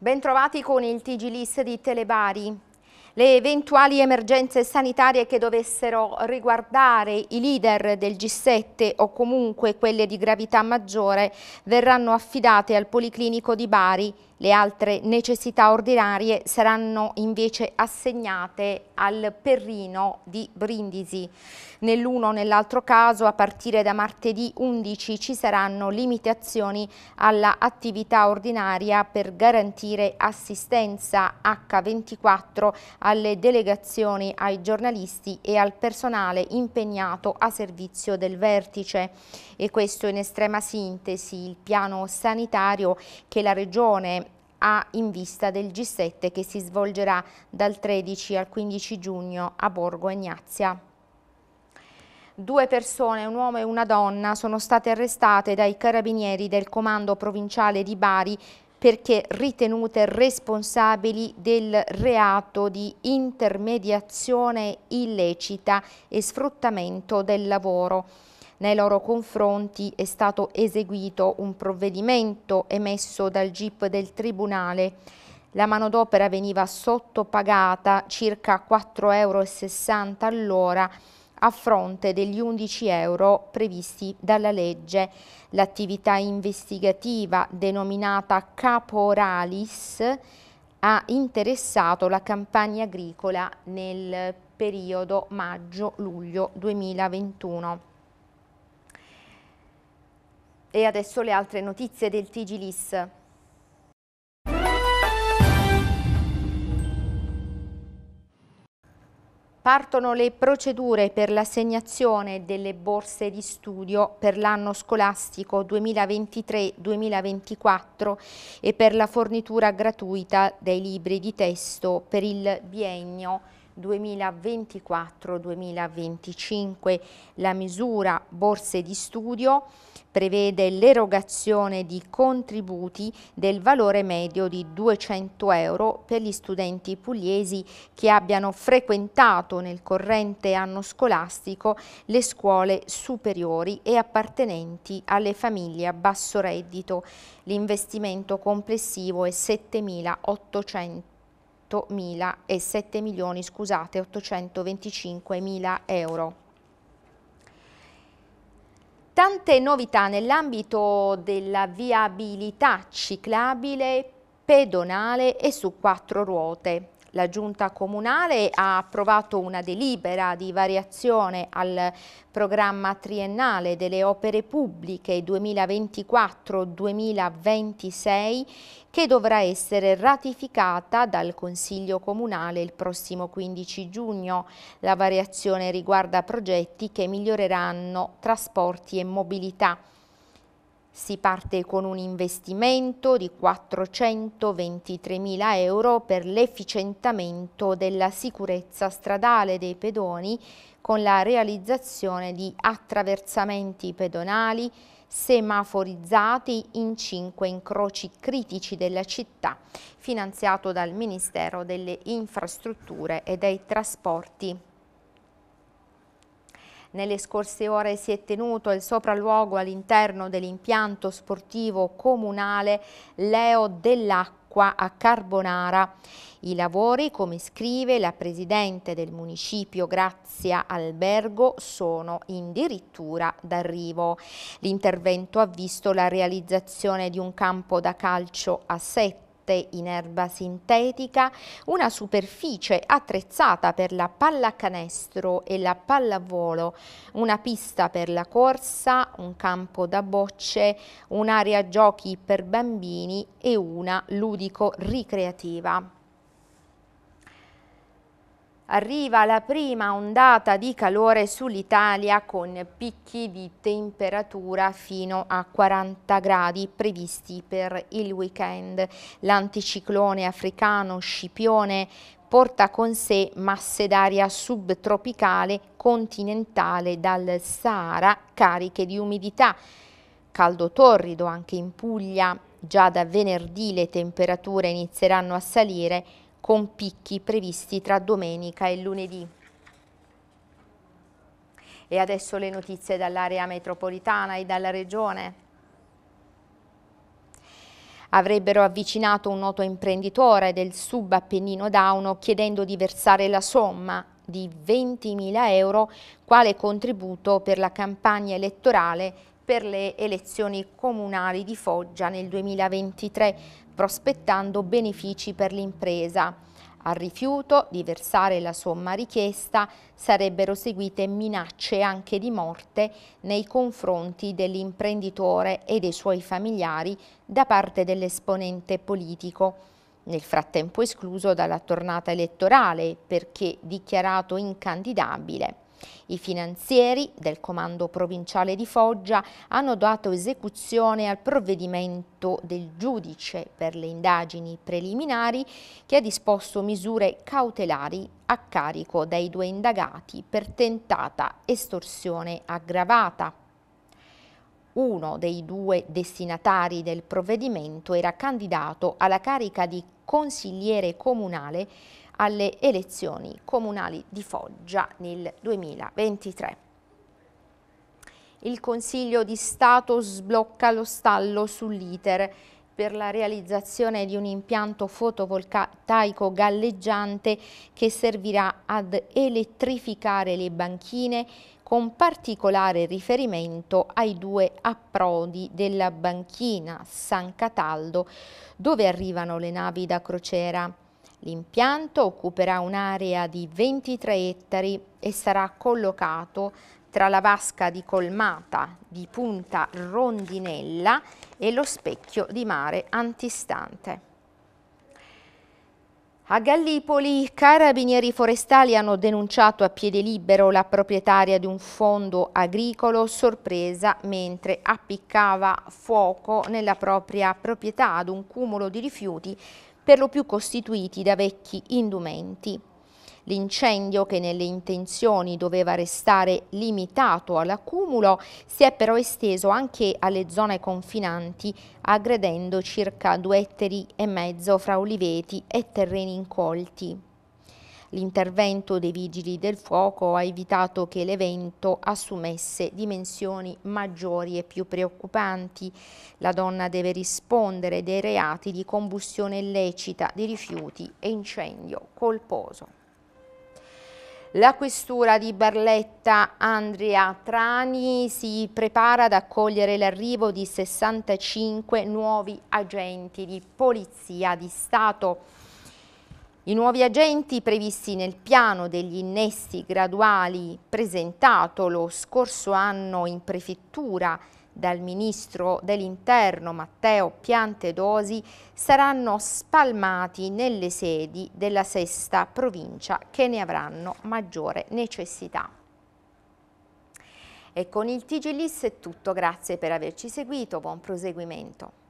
Bentrovati con il TG List di Telebari. Le eventuali emergenze sanitarie che dovessero riguardare i leader del G7 o comunque quelle di gravità maggiore verranno affidate al Policlinico di Bari le altre necessità ordinarie saranno invece assegnate al Perrino di Brindisi. Nell'uno o nell'altro caso, a partire da martedì 11, ci saranno limitazioni alla attività ordinaria per garantire assistenza H24 alle delegazioni, ai giornalisti e al personale impegnato a servizio del vertice. E questo in estrema sintesi il piano sanitario che la Regione a, in vista del G7 che si svolgerà dal 13 al 15 giugno a Borgo Egnazia. Due persone, un uomo e una donna, sono state arrestate dai carabinieri del comando provinciale di Bari perché ritenute responsabili del reato di intermediazione illecita e sfruttamento del lavoro. Nei loro confronti è stato eseguito un provvedimento emesso dal GIP del Tribunale. La manodopera veniva sottopagata circa 4,60 euro all'ora a fronte degli 11 euro previsti dalla legge. L'attività investigativa, denominata Caporalis, ha interessato la campagna agricola nel periodo maggio-luglio 2021. E adesso le altre notizie del Tigilis. Partono le procedure per l'assegnazione delle borse di studio per l'anno scolastico 2023-2024 e per la fornitura gratuita dei libri di testo per il biennio 2024-2025. La misura borse di studio prevede l'erogazione di contributi del valore medio di 200 euro per gli studenti pugliesi che abbiano frequentato nel corrente anno scolastico le scuole superiori e appartenenti alle famiglie a basso reddito. L'investimento complessivo è 7.800 e 7 milioni, scusate, 825 mila euro. Tante novità nell'ambito della viabilità ciclabile, pedonale e su quattro ruote. La Giunta Comunale ha approvato una delibera di variazione al programma triennale delle opere pubbliche 2024-2026 che dovrà essere ratificata dal Consiglio Comunale il prossimo 15 giugno. La variazione riguarda progetti che miglioreranno trasporti e mobilità. Si parte con un investimento di 423.000 euro per l'efficientamento della sicurezza stradale dei pedoni con la realizzazione di attraversamenti pedonali semaforizzati in cinque incroci critici della città, finanziato dal Ministero delle Infrastrutture e dei Trasporti. Nelle scorse ore si è tenuto il sopralluogo all'interno dell'impianto sportivo comunale Leo dell'Acqua a Carbonara. I lavori, come scrive la presidente del municipio Grazia Albergo, sono addirittura d'arrivo. L'intervento ha visto la realizzazione di un campo da calcio a sette coperta in erba sintetica, una superficie attrezzata per la pallacanestro e la pallavolo, una pista per la corsa, un campo da bocce, un'area giochi per bambini e una ludico-ricreativa. Arriva la prima ondata di calore sull'Italia con picchi di temperatura fino a 40 gradi previsti per il weekend. L'anticiclone africano Scipione porta con sé masse d'aria subtropicale continentale dal Sahara cariche di umidità. Caldo torrido anche in Puglia, già da venerdì le temperature inizieranno a salire con picchi previsti tra domenica e lunedì. E adesso le notizie dall'area metropolitana e dalla regione avrebbero avvicinato un noto imprenditore del subappennino Dauno chiedendo di versare la somma di 20.000 euro quale contributo per la campagna elettorale per le elezioni comunali di Foggia nel 2023, prospettando benefici per l'impresa. Al rifiuto di versare la somma richiesta sarebbero seguite minacce anche di morte nei confronti dell'imprenditore e dei suoi familiari da parte dell'esponente politico nel frattempo escluso dalla tornata elettorale perché dichiarato incandidabile. I finanzieri del Comando Provinciale di Foggia hanno dato esecuzione al provvedimento del giudice per le indagini preliminari che ha disposto misure cautelari a carico dei due indagati per tentata estorsione aggravata uno dei due destinatari del provvedimento era candidato alla carica di consigliere comunale alle elezioni comunali di Foggia nel 2023. Il Consiglio di Stato sblocca lo stallo sull'iter per la realizzazione di un impianto fotovoltaico galleggiante che servirà ad elettrificare le banchine con particolare riferimento ai due approdi della banchina San Cataldo dove arrivano le navi da crociera. L'impianto occuperà un'area di 23 ettari e sarà collocato tra la vasca di colmata di punta rondinella e lo specchio di mare antistante. A Gallipoli carabinieri forestali hanno denunciato a piede libero la proprietaria di un fondo agricolo sorpresa mentre appiccava fuoco nella propria proprietà ad un cumulo di rifiuti per lo più costituiti da vecchi indumenti. L'incendio, che nelle intenzioni doveva restare limitato all'accumulo, si è però esteso anche alle zone confinanti, aggredendo circa due ettari e mezzo fra oliveti e terreni incolti. L'intervento dei vigili del fuoco ha evitato che l'evento assumesse dimensioni maggiori e più preoccupanti. La donna deve rispondere dei reati di combustione illecita, di rifiuti e incendio colposo. La questura di Barletta Andrea Trani si prepara ad accogliere l'arrivo di 65 nuovi agenti di polizia di Stato. I nuovi agenti previsti nel piano degli innesti graduali presentato lo scorso anno in prefettura dal Ministro dell'Interno Matteo Piantedosi saranno spalmati nelle sedi della sesta provincia che ne avranno maggiore necessità. E con il TG è tutto, grazie per averci seguito, buon proseguimento.